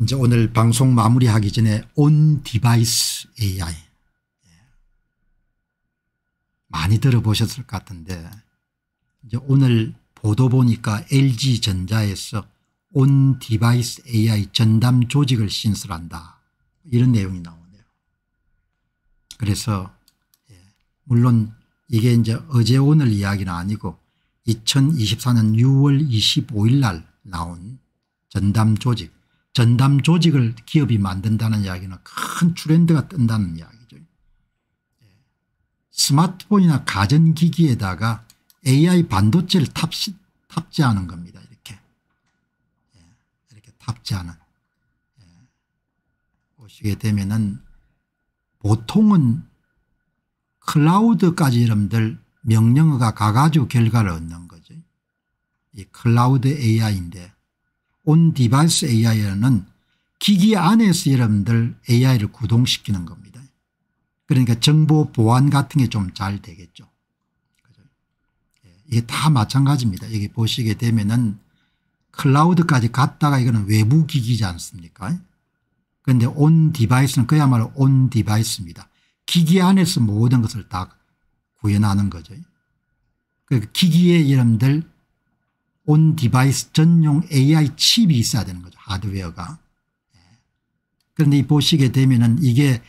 이제 오늘 방송 마무리하기 전에 온 디바이스 AI 많이 들어보셨을 것 같은데 이제 오늘 보도 보니까 LG전자에서 온 디바이스 AI 전담 조직을 신설한다 이런 내용이 나오네요. 그래서 예, 물론 이게 이제 어제 오늘 이야기는 아니고 2024년 6월 25일 날 나온 전담 조직 전담 조직을 기업이 만든다는 이야기는 큰 트렌드가 뜬다는 이야기죠. 예. 스마트폰이나 가전기기에다가 AI 반도체를 탑시, 탑재하는 겁니다. 이렇게. 예. 이렇게 탑재하는. 보시게 예. 되면은 보통은 클라우드까지 여러분들 명령어가 가가지고 결과를 얻는 거죠. 이 클라우드 AI인데 온디바이스 AI라는 기기 안에서 여러분들 AI를 구동시키는 겁니다. 그러니까 정보 보안 같은 게 좀 잘 되겠죠. 예, 이게 다 마찬가지입니다. 여기 보시게 되면은 클라우드까지 갔다가 이거는 외부 기기지 않습니까? 그런데 온 디바이스는 그야말로 온 디바이스입니다. 기기 안에서 모든 것을 다 구현하는 거죠. 그 기기에 여러분들 온 디바이스 전용 AI 칩이 있어야 되는 거죠. 하드웨어가. 예. 그런데 보시게 되면은 이게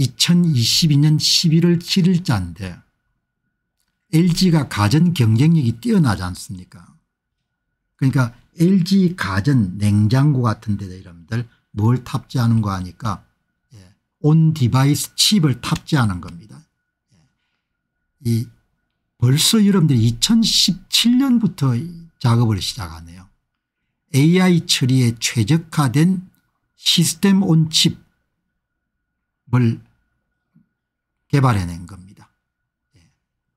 2022년 11월 7일자인데 LG가 가전 경쟁력이 뛰어나지 않습니까? 그러니까 LG 가전 냉장고 같은 데다 여러분들 뭘 탑재하는 거 하니까 온 예, 디바이스 칩을 탑재하는 겁니다. 예. 이 벌써 여러분들 2017년부터 작업을 시작하네요. AI 처리에 최적화된 시스템 온 칩을 개발해낸 겁니다. 예.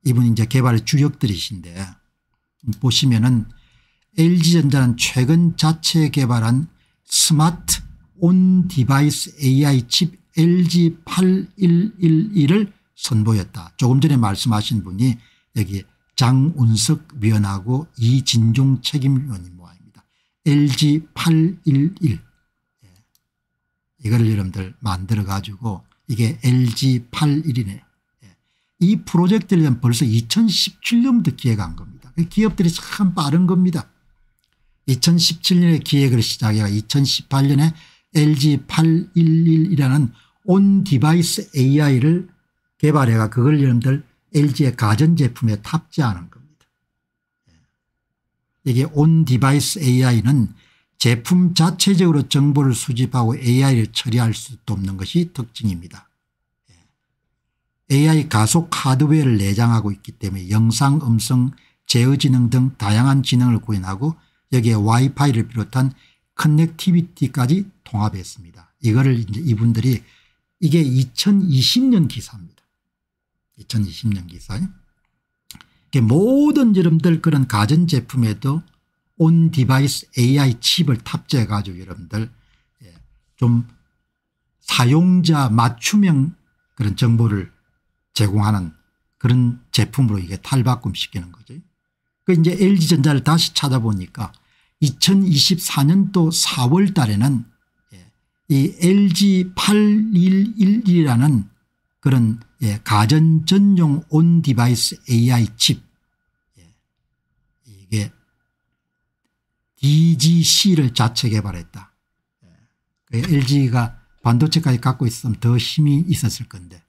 이분 이제 개발 주역들이신데 보시면은 LG전자는 최근 자체 개발한 스마트 온 디바이스 AI 칩 LG 8111을 선보였다. 조금 전에 말씀하신 분이 여기 장운석 위원하고 이진종 책임위원님 모아입니다. LG 811 예. 이거 여러분들 만들어 가지고 이게 LG 811이네. 예. 이 프로젝트를 벌써 2017년부터 기획한 겁니다. 그 기업들이 참 빠른 겁니다. 2017년에 기획을 시작해 2018년에 LG 811이라는 온 디바이스 AI를 개발해가 그걸 여러분들 LG의 가전제품에 탑재하는 겁니다. 예. 이게 온 디바이스 AI는 제품 자체적으로 정보를 수집하고 AI를 처리할 수도 없는 것이 특징입니다. 예. AI 가속 하드웨어를 내장하고 있기 때문에 영상, 음성, 제어지능 등 다양한 지능을 구현하고 여기에 와이파이를 비롯한 커넥티비티까지 통합했습니다. 이거를 이제 이분들이 이게 2020년 기사입니다. 2020년 기사에 모든 여러분들 그런 가전제품에도 온 디바이스 AI 칩을 탑재해가지고 여러분들 예, 좀 사용자 맞춤형 그런 정보를 제공하는 그런 제품으로 이게 탈바꿈 시키는 거죠. 그 이제 LG전자를 다시 찾아보니까 2024년도 4월 달에는 이 LG 8111이라는 그런 예, 가전 전용 온 디바이스 AI 칩 예, 이게 DGC를 자체 개발했다. 예, 그 LG가 반도체까지 갖고 있으면 더 힘이 있었을 건데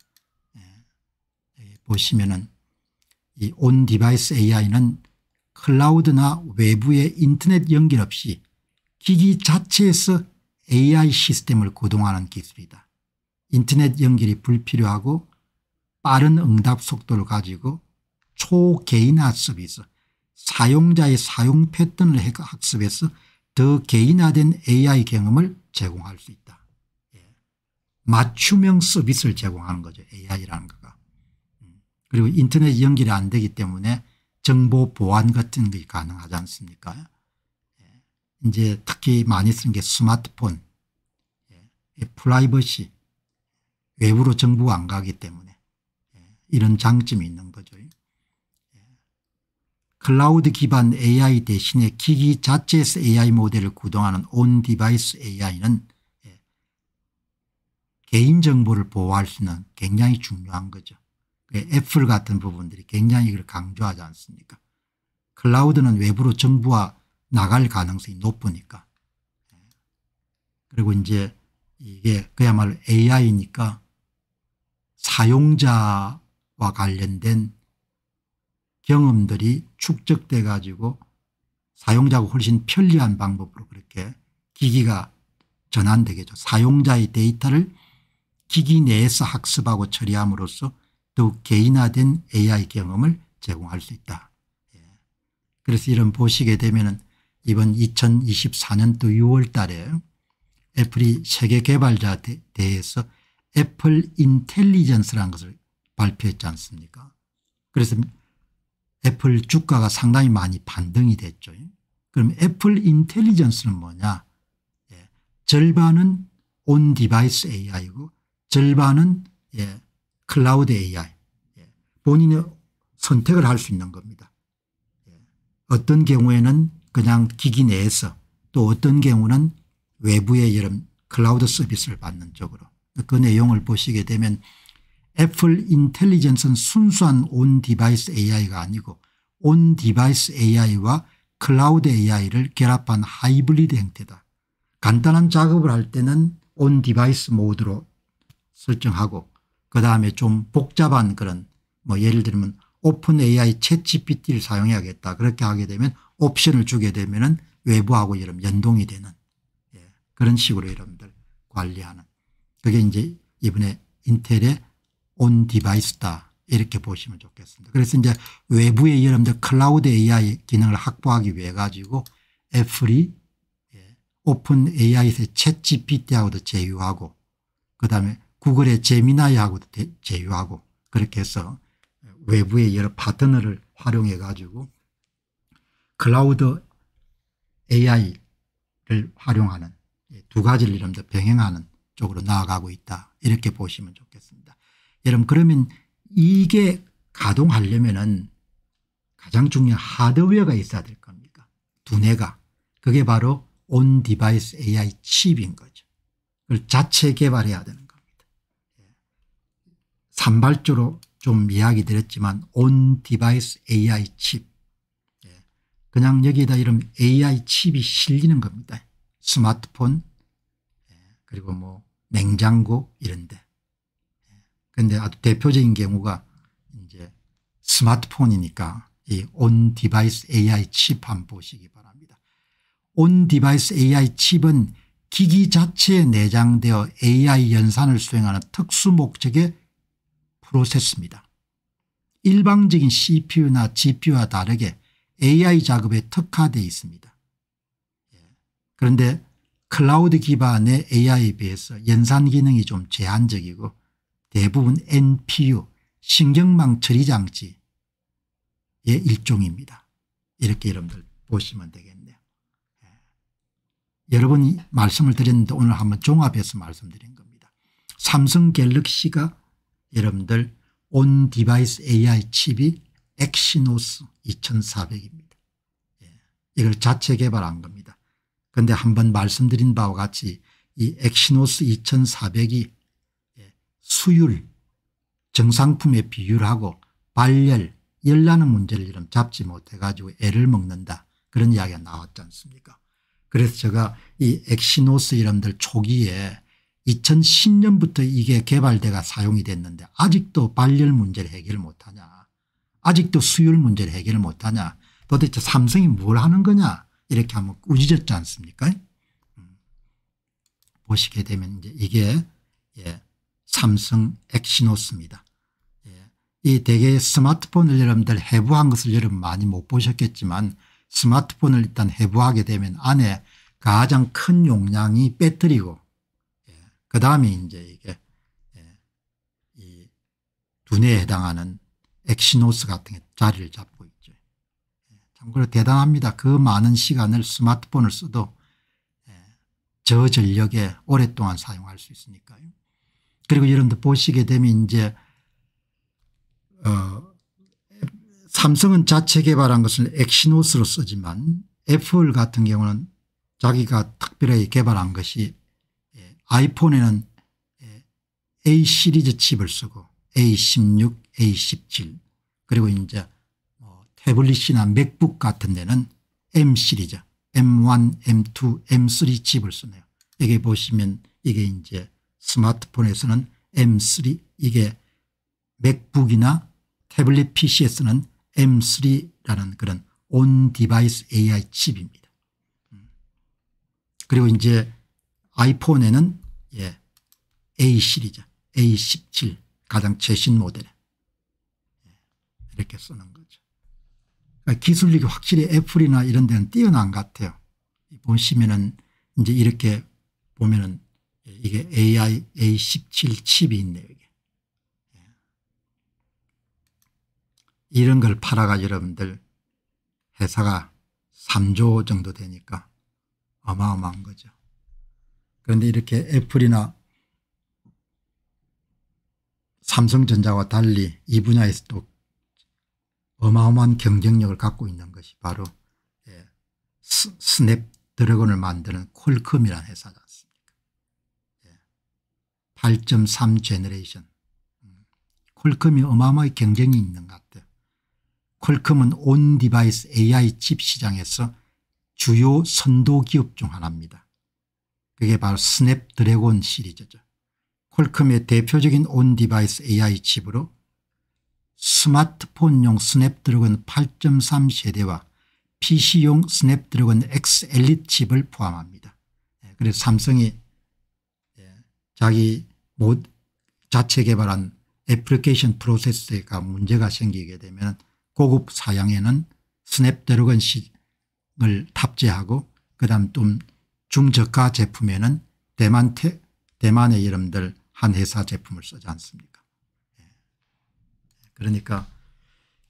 예, 보시면은 이 온 디바이스 AI는 클라우드나 외부의 인터넷 연결 없이 기기 자체에서 AI 시스템을 구동하는 기술이다. 인터넷 연결이 불필요하고 빠른 응답 속도를 가지고 초개인 화 서비스 사용자의 사용 패턴을 학습해서 더 개인화된 AI 경험을 제공할 수 있다. 예. 맞춤형 서비스를 제공하는 거죠. AI라는 거가. 음. 그리고 인터넷 연결이 안 되기 때문에 정보 보안 같은 게 가능하지 않습니까? 예. 이제 특히 많이 쓰는 게 스마트폰, 예. 프라이버시 외부로 정부가 안 가기 때문에 예, 이런 장점이 있는 거죠. 예. 클라우드 기반 AI 대신에 기기 자체에서 AI 모델을 구동하는 온 디바이스 AI는 예, 개인정보를 보호할 수 있는 굉장히 중요한 거죠. 그 애플 같은 부분들이 굉장히 이걸 강조하지 않습니까 클라우드는 외부로 정부와 나갈 가능성이 높으니까. 그리고 이제 이게 그야말로 AI니까 사용자와 관련된 경험들이 축적돼 가지고 사용자가 훨씬 편리한 방법으로 그렇게 기기가 전환되겠죠. 사용자의 데이터를 기기 내에서 학습하고 처리함으로써 더욱 개인화된 AI 경험을 제공할 수 있다. 예. 그래서 이런 보시게 되면 이번 2024년도 6월 달에 애플이 세계 개발자 대회에서 애플 인텔리전스라는 것을 발표했지 않습니까 그래서 애플 주가가 상당히 많이 반등이 됐죠. 그럼 애플 인텔리전스는 뭐냐 예. 절반은 온 디바이스 AI고 절반은 예. 클라우드 AI 예. 본인의 선택을 할 수 있는 겁니다. 예, 어떤 경우에는 그냥 기기 내에서 또 어떤 경우는 외부의 여러 클라우드 서비스를 받는 쪽으로 그 내용을 보시게 되면 애플 인텔리전스는 순수한 온 디바이스 AI가 아니고 온 디바이스 AI와 클라우드 AI를 결합한 하이브리드 형태다. 간단한 작업을 할 때는 온 디바이스 모드로 설정하고 그 다음에 좀 복잡한 그런 뭐 예를 들면 오픈 AI 채취 p t 를 사용해야겠다. 그렇게 하게 되면 옵션을 주게 되면 은 외부하고 여러 연동이 되는 예, 그런 식으로 여러분들 관리하는 그게 이제 이번에 인텔의 온 디바이스다 이렇게 보시면 좋겠습니다. 그래서 이제 외부의 여러분들 클라우드 AI 기능을 확보하기 위해 가지고 애플이 예, 오픈 AI에서 챗 GPT하고도 제휴하고 그다음에 구글의 제미나이하고도 제휴하고 그렇게 해서 외부의 여러 파트너를 활용해 가지고 클라우드 AI를 활용하는 두 가지를 이름도 병행하는 쪽으로 나아가고 있다 이렇게 보시면 좋겠습니다. 여러분 그러면 이게 가동하려면은 가장 중요한 하드웨어가 있어야 될 겁니까 두뇌가 그게 바로 온 디바이스 AI 칩인 거죠. 그걸 자체 개발해야 되는 겁니다. 예. 산발주로 좀 이야기 드렸지만 온 디바이스 AI 칩 그냥 여기에다 이런 AI 칩이 실리는 겁니다. 스마트폰 그리고 뭐 냉장고 이런데. 그런데 예. 아주 대표적인 경우가 이제 스마트폰이니까 이 온 디바이스 AI 칩 한번 보시기 바랍니다. 온 디바이스 AI 칩은 기기 자체에 내장되어 AI 연산을 수행하는 특수 목적의 프로세스입니다. 일방적인 CPU나 GPU와 다르게 AI 작업에 특화되어 있습니다. 예. 그런데 클라우드 기반의 AI에 비해서 연산 기능이 좀 제한적이고 대부분 NPU 신경망 처리 장치의 일종입니다. 이렇게 여러분들 보시면 되겠네요. 예. 여러분이 말씀을 드렸는데 오늘 한번 종합해서 말씀드린 겁니다. 삼성 갤럭시가 여러분들 온 디바이스 AI 칩이 엑시노스 2400입니다. 예. 이걸 자체 개발한 겁니다. 그런데 한번 말씀드린 바와 같이 이 엑시노스 2400이 예, 수율 정상품의 비율하고 발열 열나는 문제를 이름 잡지 못해 가지고 애를 먹는다 그런 이야기가 나왔지 않습니까 그래서 제가 이 엑시노스 이름들 초기에 2010년부터 이게 개발돼가 사용이 됐는데 아직도 발열 문제를 해결 못하냐 아직도 수율 문제를 해결 못하냐 도대체 삼성이 뭘 하는 거냐 이렇게 하면 꾸짖었지 않습니까? 음. 보시게 되면 이제 이게 예, 삼성 엑시노스입니다. 예, 이 대개 스마트폰을 여러분들 해부한 것을 여러분 많이 못 보셨겠지만 스마트폰을 일단 해부하게 되면 안에 가장 큰 용량이 배터리고 예, 그 다음에 이제 이게 예, 이 두뇌에 해당하는 엑시노스 같은 게 자리를 잡고 참고로 대단합니다. 그 많은 시간을 스마트폰을 써도 예, 저전력에 오랫동안 사용할 수 있으니까요. 그리고 여러분들 보시게 되면 이제 어 삼성은 자체 개발한 것을 엑시노스로 쓰지만 애플 같은 경우는 자기가 특별히 개발한 것이 예, 아이폰에는 예, A 시리즈 칩을 쓰고 A16, A17 그리고 이제 태블릿이나 맥북 같은 데는 M 시리즈 M1, M2, M3 칩을 쓰네요. 여기 보시면 이게 이제 스마트폰에서는 M3 이게 맥북이나 태블릿 PC에 쓰는 M3라는 그런 온 디바이스 AI 칩입니다. 음. 그리고 이제 아이폰에는 예, A 시리즈 A17 가장 최신 모델 예, 이렇게 쓰는 거죠. 그러니까 기술력이 확실히 애플이나 이런 데는 뛰어난 것 같아요. 보시면은 이제 이렇게 보면은 이게 AI A17 칩이 있네요. 이게. 예. 이런 걸 팔아가 여러분들 회사가 3조 정도 되니까 어마어마한 거죠. 그런데 이렇게 애플이나 삼성전자와 달리 이 분야에서 또 어마어마한 경쟁력을 갖고 있는 것이 바로 예, 스냅 드래곤을 만드는 콜컴이라는 회사지 않습니까 8.3 예. 제너레이션 콜컴이 음. 어마어마하게 경쟁이 있는 것 같아요. 콜컴은 온 디바이스 AI 칩 시장에서 주요 선도 기업 중 하나입니다. 그게 바로 스냅 드래곤 시리즈죠. 콜컴의 대표적인 온 디바이스 AI 칩으로 스마트폰용 스냅드래곤 8.3 세대와 PC용 스냅드래곤 X 엘릿 칩을 포함합니다. 예, 그래서 삼성이 예, 자기 못 자체 개발한 애플리케이션 프로세스가 문제가 생기게 되면 고급 사양에는 스냅드래곤식을 탑재하고 그다음 좀 중저가 제품에는 대만 대만의 이름들 한 회사 제품을 쓰지 않습니까 그러니까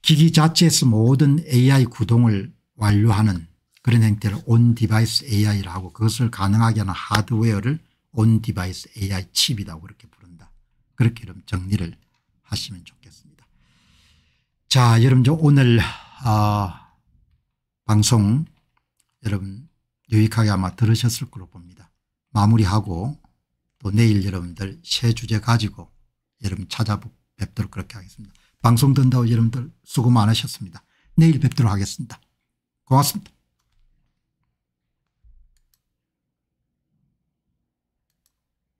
기기 자체에서 모든 AI 구동을 완료하는 그런 형태를온 디바이스 AI라고 그것을 가능하게 하는 하드웨어를 온 디바이스 AI 칩이라고 그렇게 부른다. 그렇게 좀 정리를 하시면 좋겠습니다. 자 여러분 오늘 아, 방송 여러분 유익하게 아마 들으셨을 거로 봅니다. 마무리하고 또 내일 여러분들 새 주제 가지고 여러분 찾아뵙도록 그렇게 하겠습니다. 방송 듣는다고 여러분들 수고 많으셨습니다. 내일 뵙도록 하겠습니다. 고맙습니다.